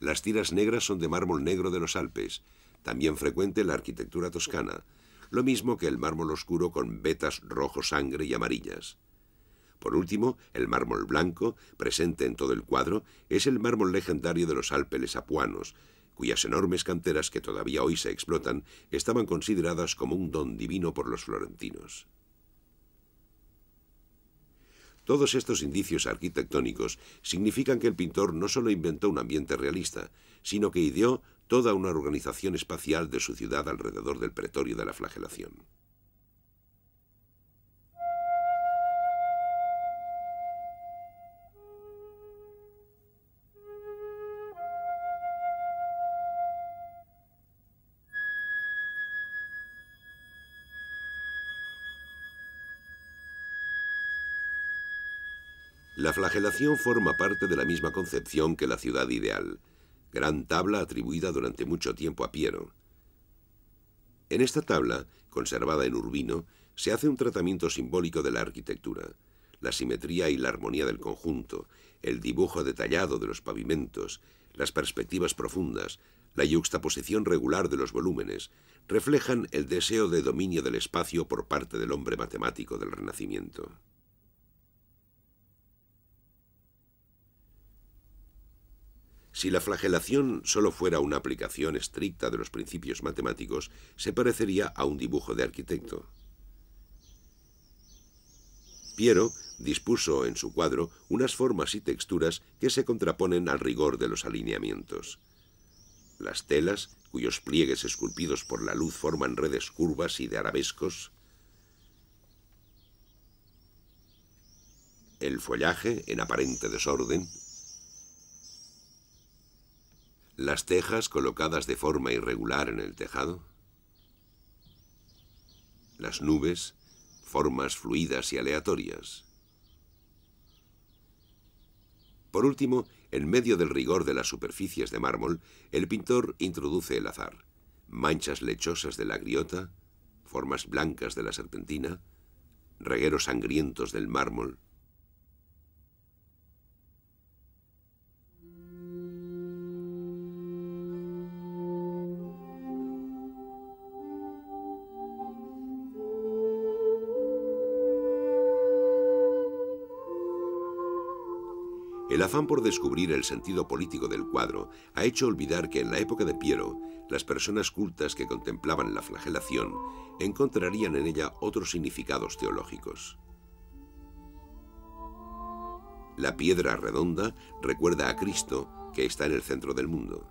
Las tiras negras son de mármol negro de los Alpes, también frecuente en la arquitectura toscana, lo mismo que el mármol oscuro con vetas rojo sangre y amarillas. Por último, el mármol blanco, presente en todo el cuadro, es el mármol legendario de los Alpes apuanos, cuyas enormes canteras que todavía hoy se explotan estaban consideradas como un don divino por los florentinos. Todos estos indicios arquitectónicos significan que el pintor no solo inventó un ambiente realista, sino que ideó toda una organización espacial de su ciudad alrededor del pretorio de la flagelación. La flagelación forma parte de la misma concepción que la ciudad ideal, gran tabla atribuida durante mucho tiempo a Piero. En esta tabla, conservada en Urbino, se hace un tratamiento simbólico de la arquitectura, la simetría y la armonía del conjunto, el dibujo detallado de los pavimentos, las perspectivas profundas, la yuxtaposición regular de los volúmenes, reflejan el deseo de dominio del espacio por parte del hombre matemático del Renacimiento. Si la flagelación solo fuera una aplicación estricta de los principios matemáticos, se parecería a un dibujo de arquitecto. Piero dispuso en su cuadro unas formas y texturas que se contraponen al rigor de los alineamientos. Las telas, cuyos pliegues esculpidos por la luz forman redes curvas y de arabescos. El follaje, en aparente desorden, las tejas colocadas de forma irregular en el tejado, las nubes, formas fluidas y aleatorias. Por último, en medio del rigor de las superficies de mármol, el pintor introduce el azar, manchas lechosas de la griota, formas blancas de la serpentina, regueros sangrientos del mármol, El afán por descubrir el sentido político del cuadro ha hecho olvidar que en la época de Piero, las personas cultas que contemplaban la flagelación encontrarían en ella otros significados teológicos. La piedra redonda recuerda a Cristo, que está en el centro del mundo.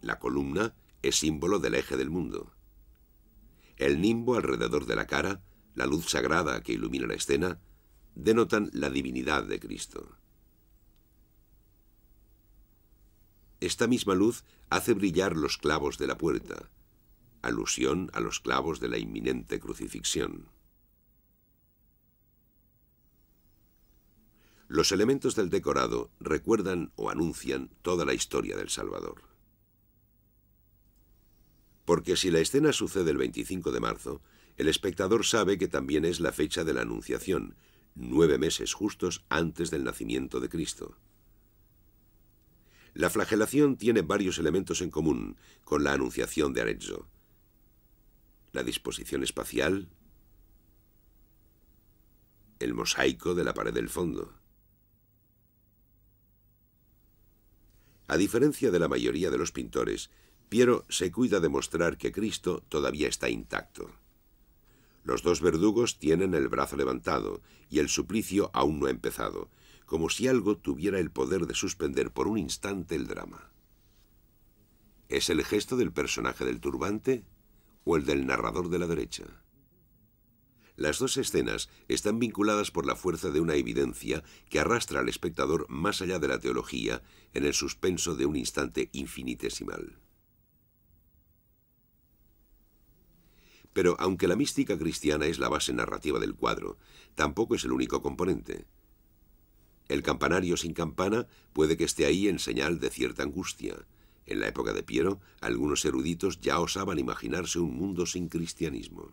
La columna es símbolo del eje del mundo. El nimbo alrededor de la cara, la luz sagrada que ilumina la escena, denotan la divinidad de Cristo. Esta misma luz hace brillar los clavos de la puerta, alusión a los clavos de la inminente crucifixión. Los elementos del decorado recuerdan o anuncian toda la historia del Salvador. Porque si la escena sucede el 25 de marzo, el espectador sabe que también es la fecha de la Anunciación, nueve meses justos antes del nacimiento de Cristo. La flagelación tiene varios elementos en común con la anunciación de Arezzo. La disposición espacial, el mosaico de la pared del fondo. A diferencia de la mayoría de los pintores, Piero se cuida de mostrar que Cristo todavía está intacto. Los dos verdugos tienen el brazo levantado y el suplicio aún no ha empezado, como si algo tuviera el poder de suspender por un instante el drama. ¿Es el gesto del personaje del turbante o el del narrador de la derecha? Las dos escenas están vinculadas por la fuerza de una evidencia que arrastra al espectador más allá de la teología en el suspenso de un instante infinitesimal. Pero aunque la mística cristiana es la base narrativa del cuadro, tampoco es el único componente. El campanario sin campana puede que esté ahí en señal de cierta angustia. En la época de Piero, algunos eruditos ya osaban imaginarse un mundo sin cristianismo.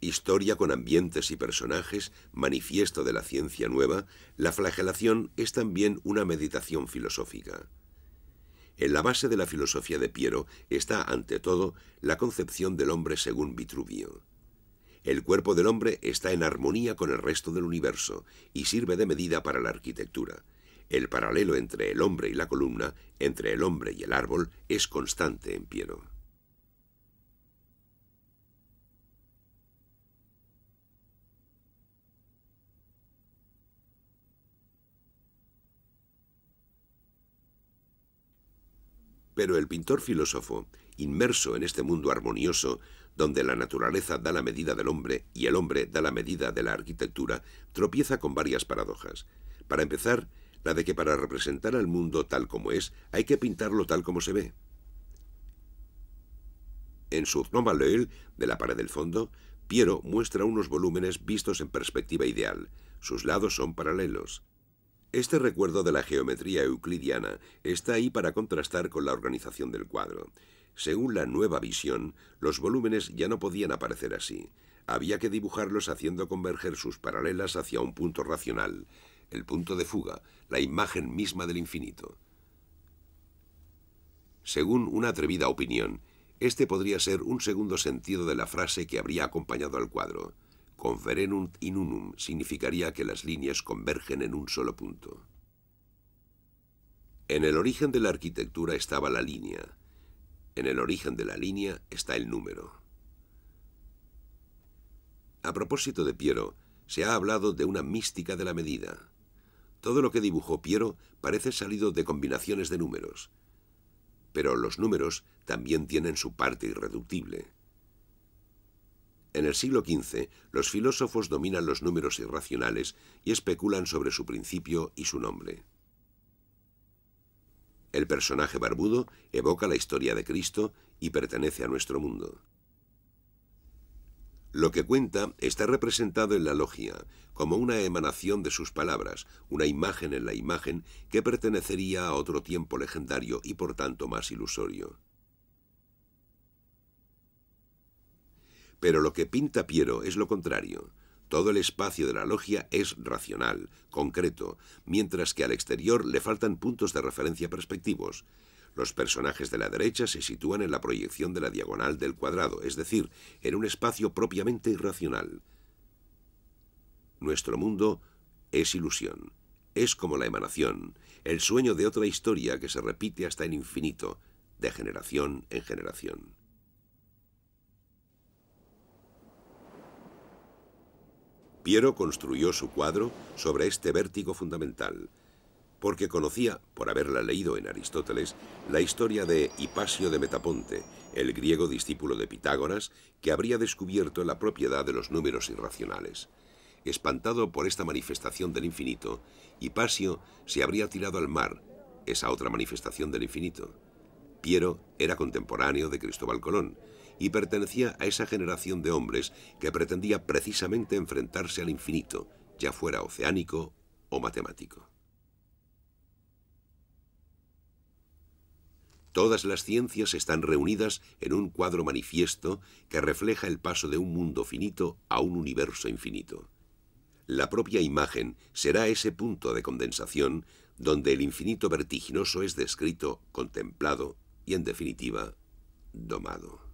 Historia con ambientes y personajes, manifiesto de la ciencia nueva, la flagelación es también una meditación filosófica. En la base de la filosofía de Piero está, ante todo, la concepción del hombre según Vitruvio. El cuerpo del hombre está en armonía con el resto del universo y sirve de medida para la arquitectura. El paralelo entre el hombre y la columna, entre el hombre y el árbol, es constante en Piero. Pero el pintor filósofo, inmerso en este mundo armonioso, donde la naturaleza da la medida del hombre y el hombre da la medida de la arquitectura, tropieza con varias paradojas. Para empezar, la de que para representar al mundo tal como es, hay que pintarlo tal como se ve. En su oil" de la pared del fondo, Piero muestra unos volúmenes vistos en perspectiva ideal. Sus lados son paralelos. Este recuerdo de la geometría euclidiana está ahí para contrastar con la organización del cuadro. Según la nueva visión, los volúmenes ya no podían aparecer así. Había que dibujarlos haciendo converger sus paralelas hacia un punto racional, el punto de fuga, la imagen misma del infinito. Según una atrevida opinión, este podría ser un segundo sentido de la frase que habría acompañado al cuadro. Conferenunt in unum significaría que las líneas convergen en un solo punto. En el origen de la arquitectura estaba la línea. En el origen de la línea está el número. A propósito de Piero, se ha hablado de una mística de la medida. Todo lo que dibujó Piero parece salido de combinaciones de números. Pero los números también tienen su parte irreductible. En el siglo XV, los filósofos dominan los números irracionales y especulan sobre su principio y su nombre. El personaje barbudo evoca la historia de Cristo y pertenece a nuestro mundo. Lo que cuenta está representado en la logia, como una emanación de sus palabras, una imagen en la imagen que pertenecería a otro tiempo legendario y por tanto más ilusorio. Pero lo que pinta Piero es lo contrario. Todo el espacio de la logia es racional, concreto, mientras que al exterior le faltan puntos de referencia perspectivos. Los personajes de la derecha se sitúan en la proyección de la diagonal del cuadrado, es decir, en un espacio propiamente irracional. Nuestro mundo es ilusión, es como la emanación, el sueño de otra historia que se repite hasta el infinito, de generación en generación. Piero construyó su cuadro sobre este vértigo fundamental, porque conocía, por haberla leído en Aristóteles, la historia de Hipasio de Metaponte, el griego discípulo de Pitágoras, que habría descubierto la propiedad de los números irracionales. Espantado por esta manifestación del infinito, Hipasio se habría tirado al mar, esa otra manifestación del infinito. Piero era contemporáneo de Cristóbal Colón, y pertenecía a esa generación de hombres que pretendía precisamente enfrentarse al infinito, ya fuera oceánico o matemático. Todas las ciencias están reunidas en un cuadro manifiesto que refleja el paso de un mundo finito a un universo infinito. La propia imagen será ese punto de condensación donde el infinito vertiginoso es descrito, contemplado y, en definitiva, domado.